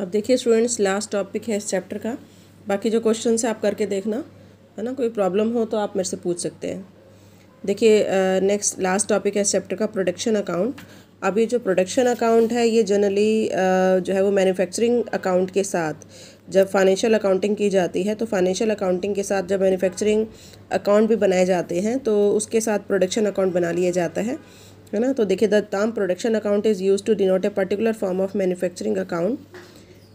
अब देखिए students last topic है इस चैप्टर का बाकी जो क्वेश्चन है आप करके देखना है ना कोई प्रॉब्लम हो तो आप मेरे से पूछ सकते हैं देखिए नेक्स्ट लास्ट टॉपिक है इस चैप्टर का प्रोडक्शन अकाउंट अभी जो प्रोडक्शन अकाउंट है ये जनरली uh, जो है वो मैन्युफैक्चरिंग अकाउंट के साथ जब फाइनेंशियल अकाउंटिंग की जाती है तो फाइनेंशियल अकाउंटिंग के साथ जब मैन्युफैक्चरिंग अकाउंट भी बनाए जाते हैं तो उसके साथ प्रोडक्शन अकाउंट बना लिया जाता है है ना तो देखिए the term production account is use to denote a particular form of manufacturing account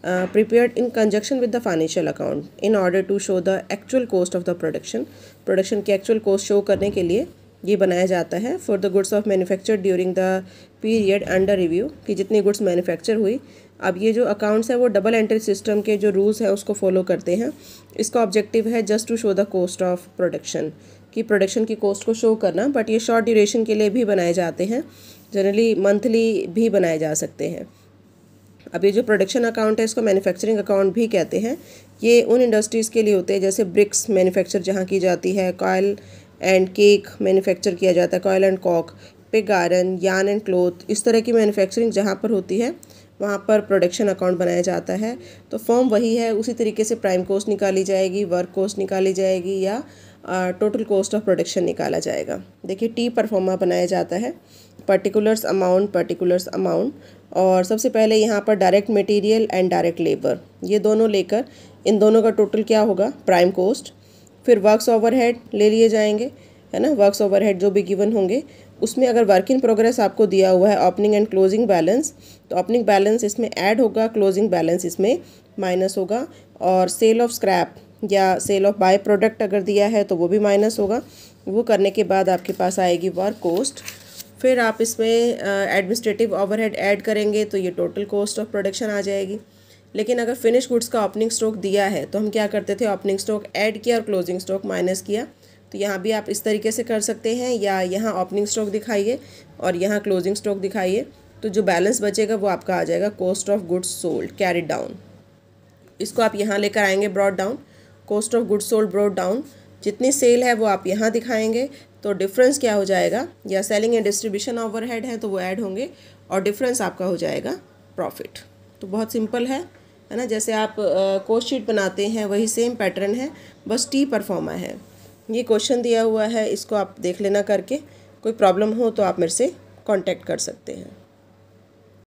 prepare in conjunction with the financial account in order to show the actual actual of the production production production की actual cost show करने के लिए ये बनाया जाता है for the goods of manufacture during the period under review कि जितनी गुड्स मैनुफैक्चर हुई अब ये जो अकाउंट्स है वो डबल एंट्री सिस्टम के जो रूल्स हैं उसको फॉलो करते हैं इसका ऑब्जेक्टिव है just to show the cost of production कि प्रोडक्शन की कॉस्ट को शो करना बट ये शॉर्ट ड्यूरेशन के लिए भी बनाए जाते हैं जनरली मंथली भी बनाए जा सकते हैं अब ये जो प्रोडक्शन अकाउंट है इसको मैन्युफैक्चरिंग अकाउंट भी कहते हैं ये उन इंडस्ट्रीज़ के लिए होते हैं जैसे ब्रिक्स मैन्युफैक्चर जहाँ की जाती है कॉयल एंड केक मैन्युफैक्चर किया जाता है coal and coke pig iron yarn and cloth इस तरह की मैन्युफैक्चरिंग जहाँ पर होती है वहाँ पर प्रोडक्शन अकाउंट बनाया जाता है तो फॉर्म वही है उसी तरीके से प्राइम कोस्ट निकाली जाएगी वर्क कोस्ट निकाली जाएगी या टोटल कॉस्ट ऑफ प्रोडक्शन निकाला जाएगा देखिए टी परफॉर्मा बनाया जाता है पर्टिकुलर्स अमाउंट पर्टिकुलर्स अमाउंट और सबसे पहले यहाँ पर direct material and direct labour ये दोनों लेकर इन दोनों का टोटल क्या होगा प्राइम कोस्ट फिर वर्क्स ओवरहेड ले लिए जाएंगे है ना वर्क्स ओवरहेड जो भी गिवन होंगे उसमें अगर वर्क इन प्रोग्रेस आपको दिया हुआ है ओपनिंग एंड क्लोजिंग बैलेंस तो ओपनिंग बैलेंस इसमें ऐड होगा क्लोजिंग बैलेंस इसमें माइनस होगा और सेल ऑफ स्क्रैप या सेल ऑफ बाय प्रोडक्ट अगर दिया है तो वो भी माइनस होगा वो करने के बाद आपके पास आएगी वर्क कोस्ट फिर आप इसमें एडमिनिस्ट्रेटिव ओवरहेड ऐड करेंगे तो ये टोटल कॉस्ट ऑफ प्रोडक्शन आ जाएगी लेकिन अगर फिनिश गुड्स का ओपनिंग स्टॉक दिया है तो हम क्या करते थे ओपनिंग स्टॉक ऐड किया और क्लोजिंग स्टॉक माइनस किया तो यहाँ भी आप इस तरीके से कर सकते हैं या यहाँ ओपनिंग स्टॉक दिखाइए और यहाँ क्लोजिंग स्टॉक दिखाइए तो जो बैलेंस बचेगा वो आपका आ जाएगा cost of goods sold carry down इसको आप यहाँ लेकर आएंगे brought down cost of goods sold brought down जितनी सेल है वो आप यहाँ दिखाएंगे तो डिफरेंस क्या हो जाएगा या सेलिंग एंड डिस्ट्रीब्यूशन ओवरहेड है तो वो ऐड होंगे और डिफरेंस आपका हो जाएगा प्रॉफिट तो बहुत सिंपल है है ना जैसे आप कोशीट शीट बनाते हैं वही सेम पैटर्न है बस टी परफॉर्मा है ये क्वेश्चन दिया हुआ है इसको आप देख लेना करके कोई प्रॉब्लम हो तो आप मेरे से कॉन्टैक्ट कर सकते हैं